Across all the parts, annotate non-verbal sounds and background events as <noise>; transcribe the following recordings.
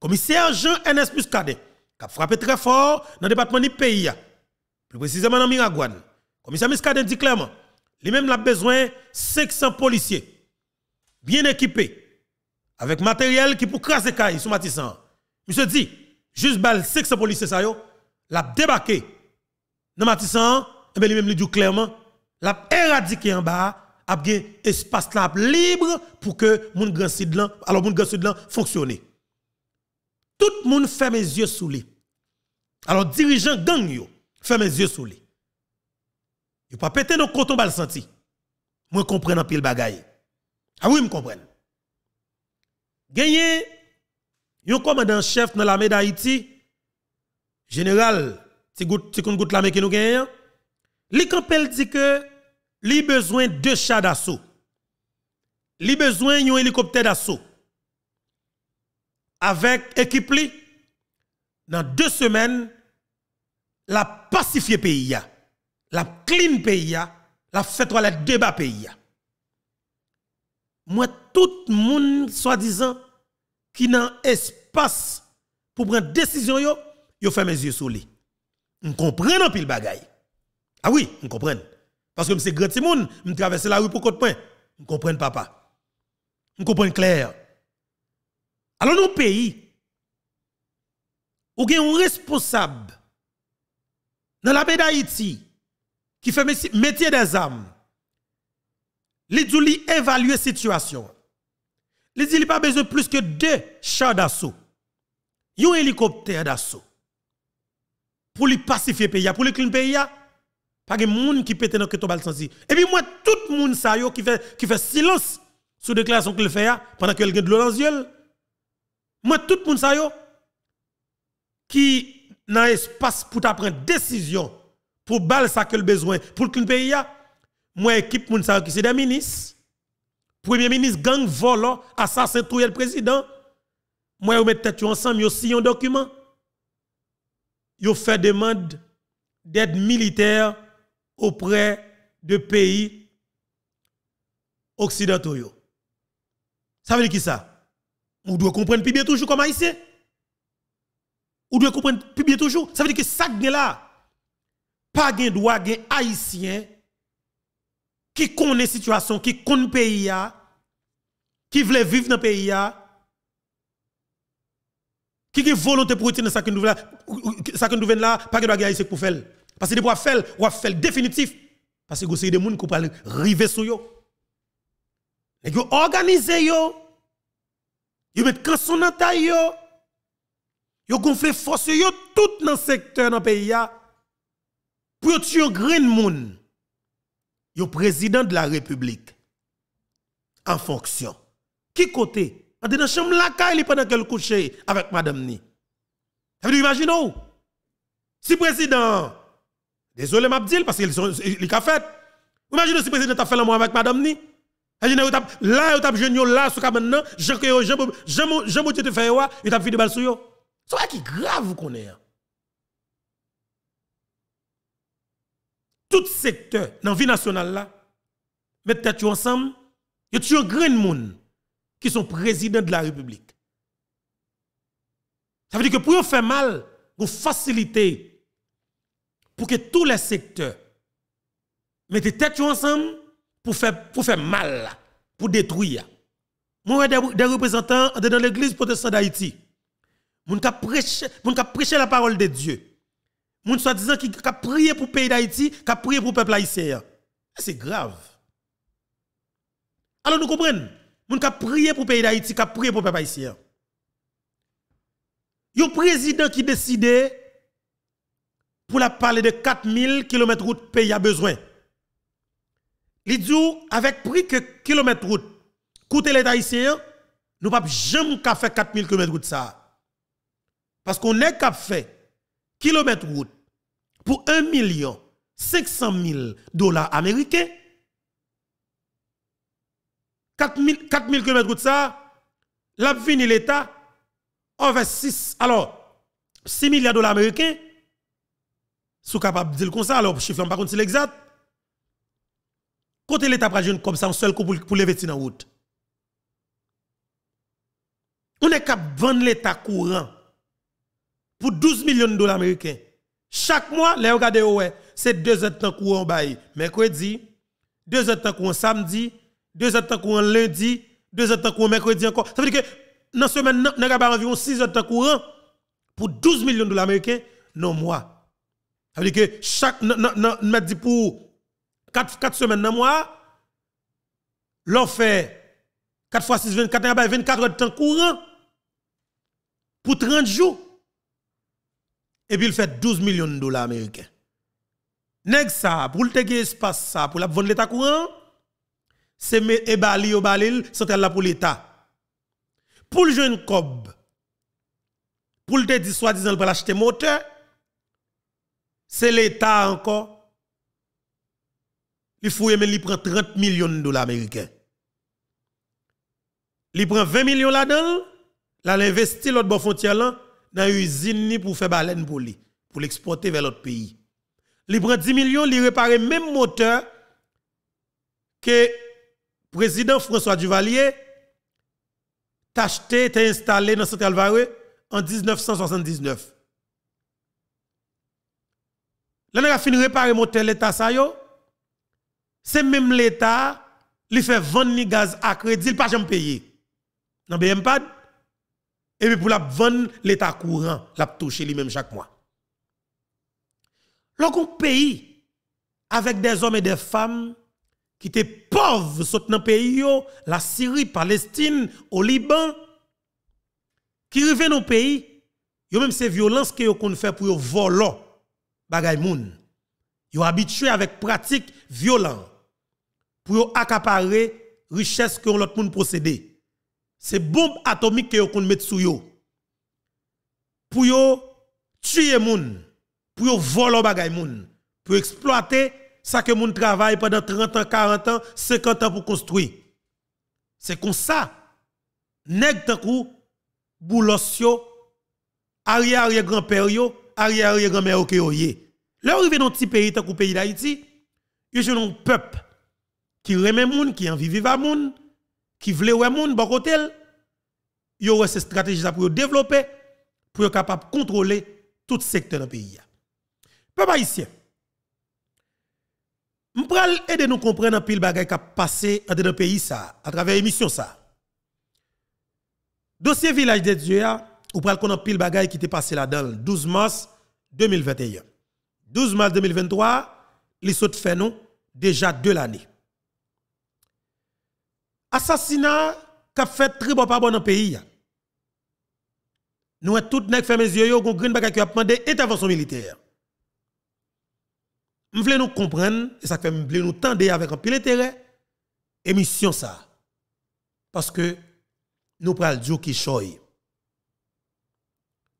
Commissaire Jean-NS Muscadet, qui a frappé très fort dans le département du pays. Plus précisément dans Miragouane. Commissaire Muscadet dit clairement, lui-même a besoin de 500 policiers, bien équipés, avec matériel qui pour craser caille sous Matissan. Monsieur dit, juste balle 500 policiers, ça yo, l'a débarqué dans Matissan, et eh bien lui-même dit clairement, l'a éradiqué en bas, a bien espace libre pour que mon grand sud alors mon grand fonctionne. Tout le monde fait mes yeux sous lui. Alors, dirigeant gang, yo, fait mes yeux sous lui. Yo pas pété nos coton bal senti. Moi, comprends pile bagaille. Ah oui, me comprends. Gagné, yon commandant chef dans l'armée d'Haïti, général, c'est qu'on goûte l'armée qui nous gagne, li kampel dit que li besoin de chats d'assaut. Li besoin yon hélicoptère d'assaut avec léquipe dans deux semaines, la pacifier pays, la clean pays, la fait la débat pays. Moi, tout le monde, soi-disant, qui n'a espace pour prendre décision, yo, yo fait mes yeux sur lui. On comprend un pile bagaille. Ah oui, on comprend. Parce que c'est grand monde, je traverse la rue pour côté point. On comprend papa. On comprend clair. Alors, nos pays, y a un responsable dans la baie d'Haïti qui fait métier des âmes, li dit la situation. Li dit pas besoin plus que deux chars d'assaut, un hélicoptère d'assaut pour lui pacifier pays, pour lui clean pays, pas de monde qui pète dans le bal sans Et puis moi, tout le monde qui fait, qui fait silence sous déclaration qu'il fait pendant qu'il a de l'eau dans les moi, tout le monde qui n'a espace pour prendre décision pour bal ça que le besoin pour qu'un pays a moi équipe moun sa qui c'est des ministres premier ministre gang volant hein, assassin tout le président moi yo mets tête ensemble yo signez un document yo fait demande d'aide militaire auprès de pays occidentaux ça veut dire qui ça ou doit comprendre plus bien toujours comme haïtien. Ou doit comprendre plus bien toujours. Ça veut dire que ça gagne là. Pas gain droit gain haïtien qui connaît situation, qui connaît pays qui veut vivre dans le pays qui a volonté pour être dans ce nouvelle sa nouvelle là, pas gain haïtien pour faire. Parce que doit pour faire, ou faire définitif parce que c'est des gens qui peuvent arriver sur eux. Ils ont organisez yo ils mettent quand son dans taille yo. Yo force yo tout dans le secteur dans pays Pour tuer grain moun. Yo président de la République en fonction. Qui côté En dans chambre la caille pendant qu'elle couchait avec madame ni. Vous imaginez Si président Désolé m'a dit parce qu'il a les fait. Imaginez si le président a fait l'amour avec madame ni. Là, vous avez jeune là, sous maintenant, Jean que Jean Je Dieu te fait, vous avez fait de balle sur yo. C'est qui grave vous connaissez. Hein. Tout secteur dans la vie nationale là, mettez tête ensemble, a tu un grand monde qui sont président de la République. Ça veut dire que pour faire mal, vous facilitez pour que tous les secteurs mettez tête ensemble pour faire, pour faire mal, pour détruire. Moi, des, des représentants dans l'église protestante d'Haïti. mon qui prêche, moun prêcher la parole de Dieu. mon soi-disant qui a prié pour le pays d'Haïti, qui prier prié pour le peuple haïtien. C'est grave. Alors nous comprenons. mon qui prier pour le pays d'Haïti, qui prier prié pour le peuple haïtien. Le président qui décide pour la parler de 4000 km de route pays a besoin. Les avec prix que kilomètre route coûte l'État haïtien, nous pas jamais qu'à faire 4000 km route ça. Parce qu'on est qu'à faire kilomètre route pour 1 million 500 000 dollars américains. 4000 4000 km route ça, l'a fini l'État 6... alors 6 milliards de dollars américains. sont capable de dire comme ça alors chiffre pas contre l'exact. Côté l'État jeunes comme ça, un seul coup pour, pour lever dans la route. On est capable de vendre l'État courant pour 12 millions de dollars américains. Chaque mois, les regardez, ouais, c'est deux heures de temps courant bail. Mercredi, deux heures de temps courant samedi, deux heures de temps courant lundi, deux heures de temps courant mercredi encore. Ça veut dire que dans la semaine, nous avons environ 6 heures de temps courant pour 12 millions de dollars américains non, le mois. Ça veut dire que chaque, nous dit pour 4, semaines dans le mois, l'on fait 4 fois 6, 24 24 heures de temps courant pour 30 jours. Et puis il fait 12 millions de dollars américains. Nèg ça, pour le gagner espace ça, pour la vendre l'état courant, c'est bali ou balil, central là pour l'état. Pour le jeune cob, pour le dis soi-disant pour l'acheter moteur, c'est l'état encore il fouye mais il prend 30 millions de dollars américains. Il prend 20 millions là-dedans, là l'investir l'autre bon frontière là dans usine pour faire baleine pour lui, pour l'exporter vers l'autre pays. Il prend 10 millions, il répare même moteur que président François Duvalier a acheté, t'a installé dans Central Vareux en 1979. Là, a fini de réparer moteur l'État ça yo c'est même l'État qui fait vendre les gaz à crédit, il pas jamais payer. Dans BMPAD. Et puis pour la vendre l'État courant, la toucher lui-même chaque mois. Lorsqu'on pays avec des hommes et des femmes qui étaient pauvres, sont dans le pays, la Syrie, Palestine, au Liban, qui reviennent au pays, yo même ces violences que ont fait pour yo voler bagay ils sont habitué avec pratiques violentes pour accaparer richesse que l'autre monde possède. C'est bombe atomique que vous sous sous yo. Pour tuer les gens. pour voler les moun, pour exploiter ce que gens travaillent pendant 30 ans, 40 ans, 50 ans pour construire. C'est comme ça. Nèg tankou boulos yo arrière grand-père arrière grand-mère yo ke yo un Là arrivé dans petit pays tankou pays d'Haïti, yo un peuple qui remet moun, qui envie vivre à moun, qui veut ouè moun bon côté, yo ouais ces stratégies pour développer pour être capable de contrôler tout secteur dans le pays. Papa haïtien. M'pral aider nous comprendre un pile bagay qui a passé dans le pays ça à travers l'émission ça. Dossier village de Dieu ou pral qu'on a pile bagay qui te passé là-dedans le 12 mars 2021. 12 mars 2023, les sauts fait nous déjà deux l'année assassinat qui a fait très bon pas bon dans le pays. Nous avons tout les mes yeux yo gon green bagay qui a demandé intervention militaire. Nous voulons nous comprendre et ça fait nous nous tendre avec un pile intérêt émission ça. Parce que nous prenons dire qui choy.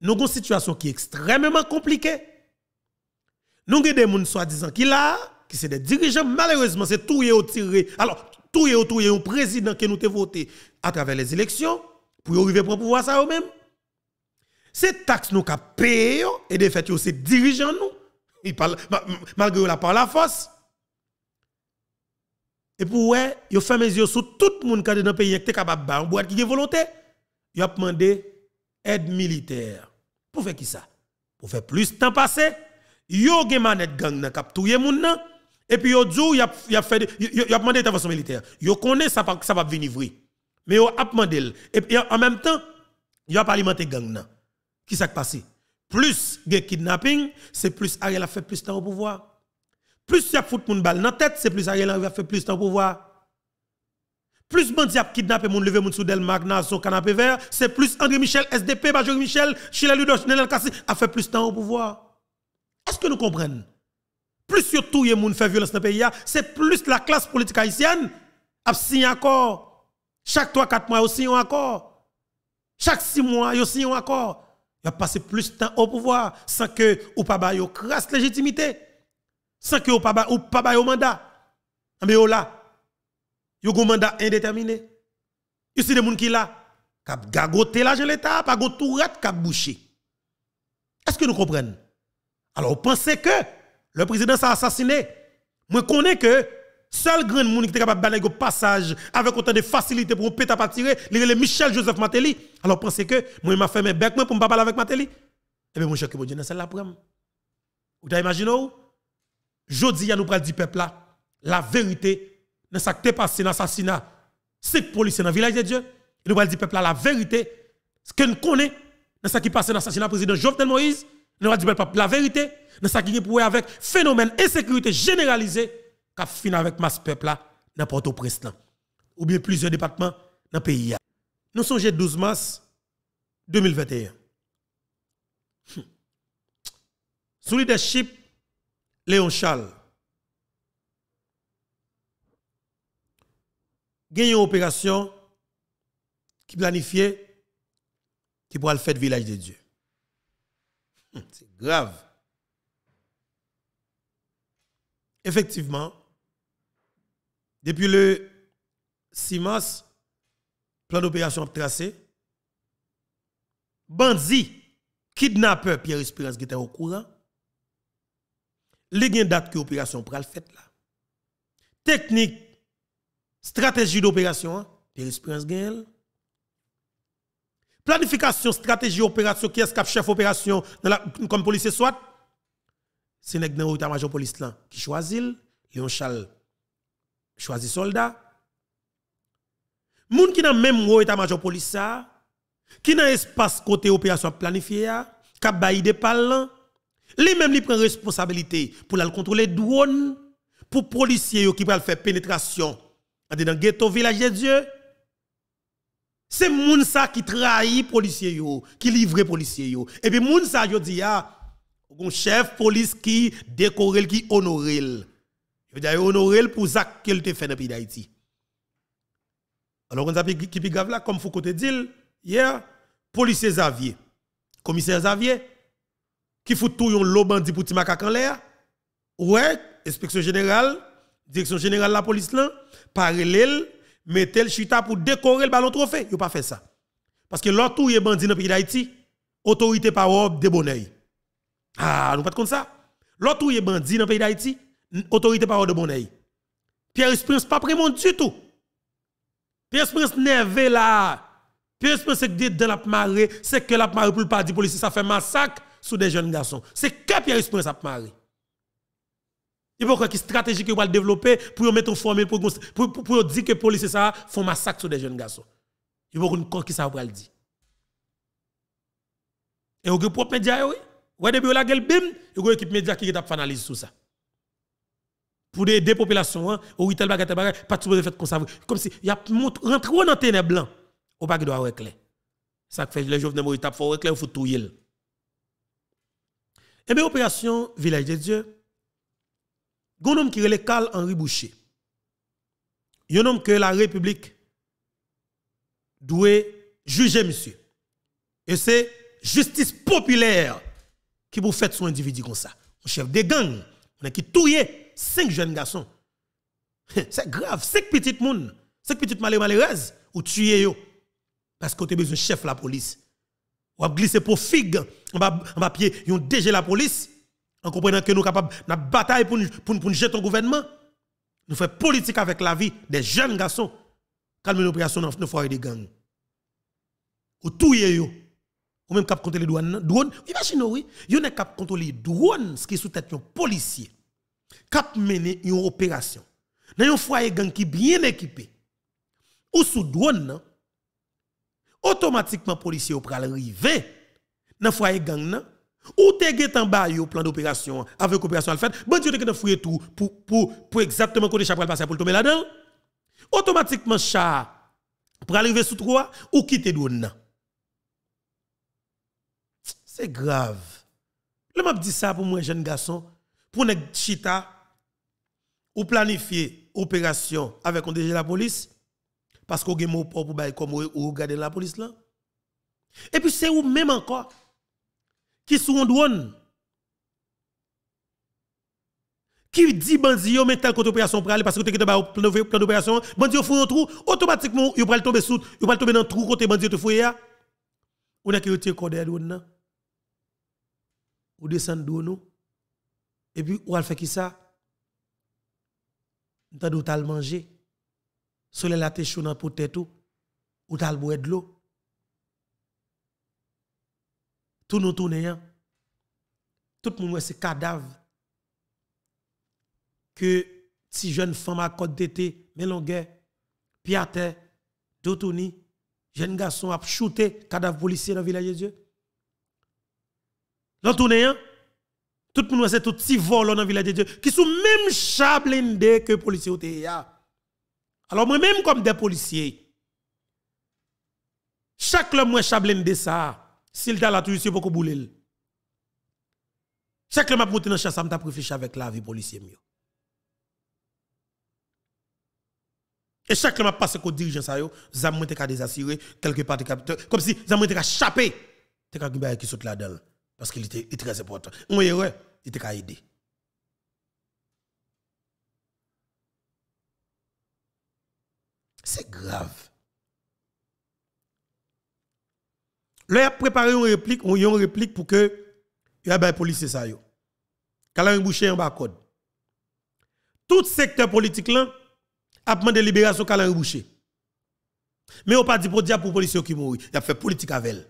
Nous avons une situation qui est extrêmement compliquée. Nous avons des gens soi-disant qui là, qui sont des dirigeants, malheureusement, c'est tout et au tiré. Alors, tout est autour un président qui nous a voté à travers les élections pour arriver pour pouvoir ça eux-mêmes. ces taxe nous cap payer et de fait c'est dirigeant nous. Il parle malgré la par la force. Et pour ouais, yo fait mes yeux sur tout le monde qui est dans le pays qui est capable de faire boîte qui est volonté. Vous a demandé aide militaire. Pour faire qui ça Pour faire plus de temps passer. Yo gen manette gang nan cap touye moun nan. Et puis, ils ont il a fait, il a demandé intervention militaire. Ils connaît ça ça va venir vrai. Mais ils a demandé. Et en même temps, ils ont alimenté gang Qui s'est passé? Plus des kidnapping, c'est plus Ariel a fait plus de temps au pouvoir. Plus il y a foutu mon balle dans la tête, c'est plus Ariel a fait plus de temps au pouvoir. Plus y a kidnappé mon levé mon Magna son canapé vert, c'est plus André Michel, SDP, Major Michel, Chile Ludos, Nenel Kassi a fait plus de temps au pouvoir. Est-ce que nous comprenons? plus tout les moun fait violence dans le pays, c'est plus la classe politique haïtienne a signé encore Chaque 3-4 mois, ils signent un accord. Chaque 6 mois, ils signent un accord. Ils ont passé plus de temps au pouvoir sans que ou pas ba yo crasse légitimité. Sans que ou pas ba, ou pas mandat. Ah, mais yon là, yo un mandat indéterminé. Yo si des moun qui là, kap gagoté l'argent l'État, pas go tourette, kap bouché. Est-ce que nous comprenons? Alors, vous pensez que le président s'est assassiné. Je connais que seul grand monde qui est capable de le passage avec autant de facilité pour péter à tirer, c'est Michel Joseph Matéli. Alors pensez que moi, m'a fait mes becs pour ne pas parler avec Matéli. Eh bien, mon cher, que vous Dieu, c'est la première. Vous imaginé ou? Jodi, nous pral dit peuple là, la vérité, dans ce qui est passé dans l'assassinat, c'est que policiers dans le village de Dieu. Nous pral dit peuple là, la vérité, ce que nous connaissons, dans ce qui est passé dans l'assassinat président Jovenel Moïse, nous avons dit, la vérité, nous ce qui est avec phénomène insécurité généralisée qui a fini avec masse peuple là, dans Port-au-Prince Ou bien plusieurs départements dans le pays. Nous sommes 12 mars 2021. Hmm. Sous le leadership, Léon Charles. Gagne une opération qui planifiait qui pourra le village de Dieu. <clears throat> C'est grave. Effectivement, depuis le 6 mars, plan d'opération tracé. Bandit, kidnappeur Pierre Espérance qui était au courant. Les date que l'opération pral fait là. Technique, stratégie d'opération, Pierre Espérance gagne planification, stratégie, opération, qui est-ce chef opération dans comme policier soit C'est nèg dans l'état major police là qui choisit Léon Charles choisit soldat. Moun qui dans même état major police ça qui dans espace côté opération planifiée qui bail de parlant lui même li prend responsabilité pour la contrôler drone pour policiers qui va faire pénétration dans ghetto village de Dieu c'est moun qui trahit policiers yo, qui livre policiers Et puis moun sa yo dit un chef police qui décoré qui honoré. veux dire, honoré pour ça qu'il te fait dans pays d'Haïti. Alors on a qui pi grave là comme Foucault te dit hier, policier Xavier, commissaire Xavier qui fout tout yon lo pour timakak en l'air. Ouais, inspection générale, direction générale de la police là, parallèle mettez le chita pour décorer le ballon trophée. Ils n'ont pas fait ça. Parce que l'autre ou est bandit dans le pays d'Haïti, autorité par de bonheur. Ah, nous pas de compte ça. L'autre ou est bandit dans le pays d'Haïti, autorité par de bonheur. Pierre n'est pas pris du tout. Pierre est nerve là. Pierre se dit dans la marée, c'est que la marée pour le parti policier ça fait massacre sur des jeunes garçons. C'est que Pierre esprit a marée. Il faut qu'il y ait une stratégie que va développer pour mettre en forme, pour, pour, pour, dire que les policiers font massacre sur des jeunes garçons. Il faut qu'on une qui ça va le dire. Et vous avez propre média, oui. Vous avez la gueule, bim, vous avez équipe média qui est analyse sur ça. Pour des, des populations, ou hein, tel bagarre, tel bagarre, pas de fait comme ça. Comme si, il y a rentré dans le ténèbre blanc, ou pas qu'il doit être clair. Ça fait les jeunes de il faut être clair, il faut tout y Et eh bien, opération Village des Dieux, un homme qui est Carl Henri Boucher. Un homme que la République doit juger, monsieur. Et c'est justice populaire qui vous fait son individu comme ça. Un chef de gang, on a qui touye cinq jeunes garçons. <laughs> c'est grave, cinq petites personnes, cinq petites malheurs malheureuses, ou tuer yo. Parce que vous besoin de chef la police. Vous va glissé pour figue, on va pied, ils DG la police en comprenant que nous sommes capables de bataille pour, pour, jeter le gouvernement. Nous faisons politique avec la vie des jeunes garçons. une l'opération dans le foyer des gangs. Ou tout yo. Ou même cap contre les douanes. Douane, imaginez, oui. Yon est cap contrôler les douanes, ce qui est sous tête un policier. Cap mener une opération. Dans un foyer gang qui bien équipé. Ou sous douane, automatiquement policier policiers. pral arriver dans foyer gang ou te get en bas plan d'opération avec l'opération al fait, bon Dieu te get fouye tout pour pour pour exactement côté chapral passer pour tomber là-dedans. Automatiquement chat pour arriver sous trois ou quitter donne. C'est grave. Le m'a dit ça pour moi jeune garçon pour ne chita ou planifier opération avec on DG la police parce qu'on gen pour bail comme regarder la police là. Et puis c'est ou même encore qui sont drone qui dit bandi yo que opération pour aller parce que tu as un plan d'opération bandi yo un trou automatiquement yo pral tomber sous yo pral tomber dans trou côté bandi yo te trou. » on a qui retire cordel drone ou descend drone et puis ou al fait qui ça Vous t'a totalement mangé soleil la te chaud dans tête ou le boire de l'eau tout nous tourner. Hein. Tout le monde, c'est cadavre. Que si jeune femme à côte d'été, Melongue, Piaté, Dotoni, jeune garçon a shooté cadavre policier dans le village de Dieu. Hein. tout le monde, c'est tout petit vol dans le village de Dieu, qui sont même chablindés que les policiers ont hein. Alors moi-même, comme des policiers, chaque homme, moi, chablindé ça. Sil ta la tou yisi pou kou boulil. Chakle map mouti nan chansa mta prefiche avèk la vi polisye myo. E chakle map pase kou dirijen sa yo, zan mwen te ka desasire, kelke pati kapte, kom si zan mwen te ka chape, te ka gimbaye ki sote la del, paske il te ka zepote. Mwenye wè, il te ka ide. Se grav. Là, il a préparé une réplique, une réplique pour que il y ait police ça yo. Kalain Boucher en bas code. Tout secteur politique là a demandé libération Kalain Boucher. Mais on pas dit pour dire pour policiers qui mourent, il a fait politique avec elle.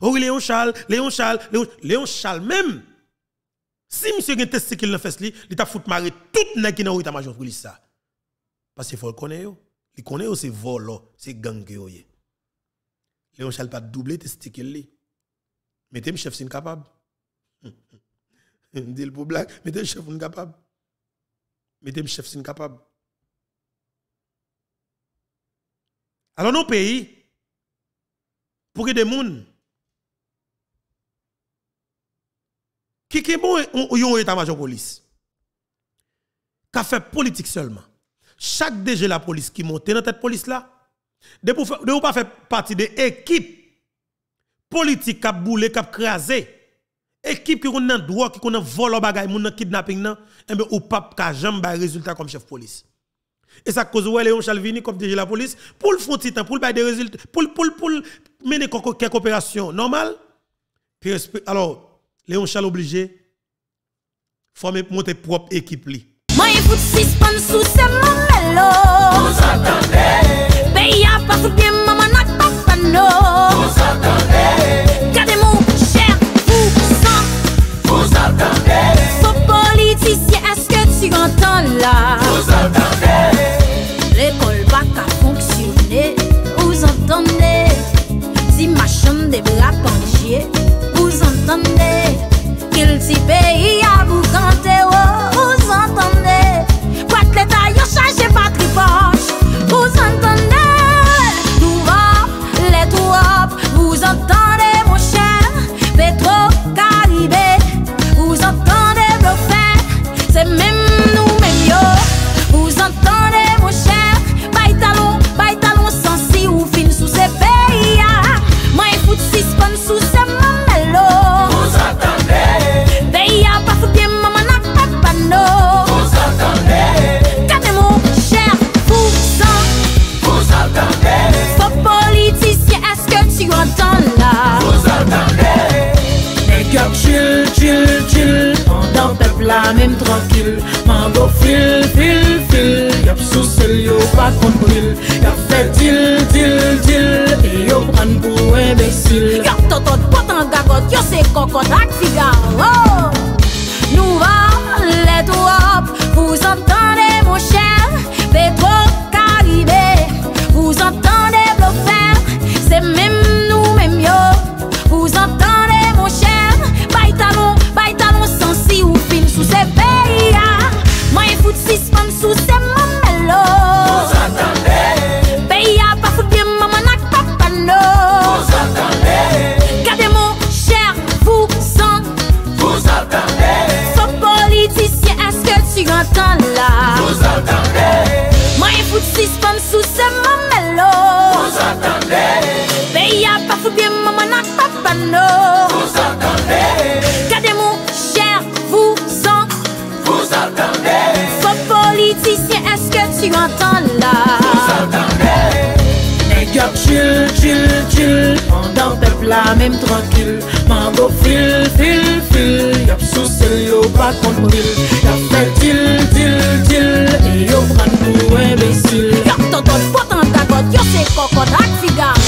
Oh Léon Charles, Léon Charles, Léon, Charles même. Si monsieur teste ce qu'il a fait li, il t'a foutu marrer tout monde qui dans état major police ça. Parce qu'il faut le connaître Il connaît ce c'est vol, c'est gang ne Charles pas doublé, t'es tu Mettez un chef, c'est incapable. <laughs> Dis le pour blague, mettez un chef, Mais incapable. es un chef, incapable. Alors, nos pays, pour que des gens qui sont bon, ont état-major police, qui ont fait politique seulement. Chaque DG de la police qui monte dans cette police là, de ne pas faire partie de l'équipe politique qui a boulé, qui a crasé, équipe qui a un droit, qui a un vol au qui a kidnapping, et eh bien, ou pas de résultat comme chef de police. Et ça cause ouais Léon Chalvini comme de la police pour le fond titan pour le des résultats pour pour pour mener quelques opérations normales. alors Léon Chal obligé former monter propre équipe Ya pa soubyen mamanat pa sa nou Fousa tante Kade mou chè Fousa Fousa tante Fou politis Vouz entende Kade mou chèr, vouz an Vouz entende Vop politisyen, eske tu entende la Vouz entende E gyak chil, chil, chil Ondan pep la menm tranquil Man vop fil, fil, fil Yop sou se yo pa kontril Yop pe til, til, til E yo pran mou embesil Yop ton ton potan kakot Yop se pokot ak figa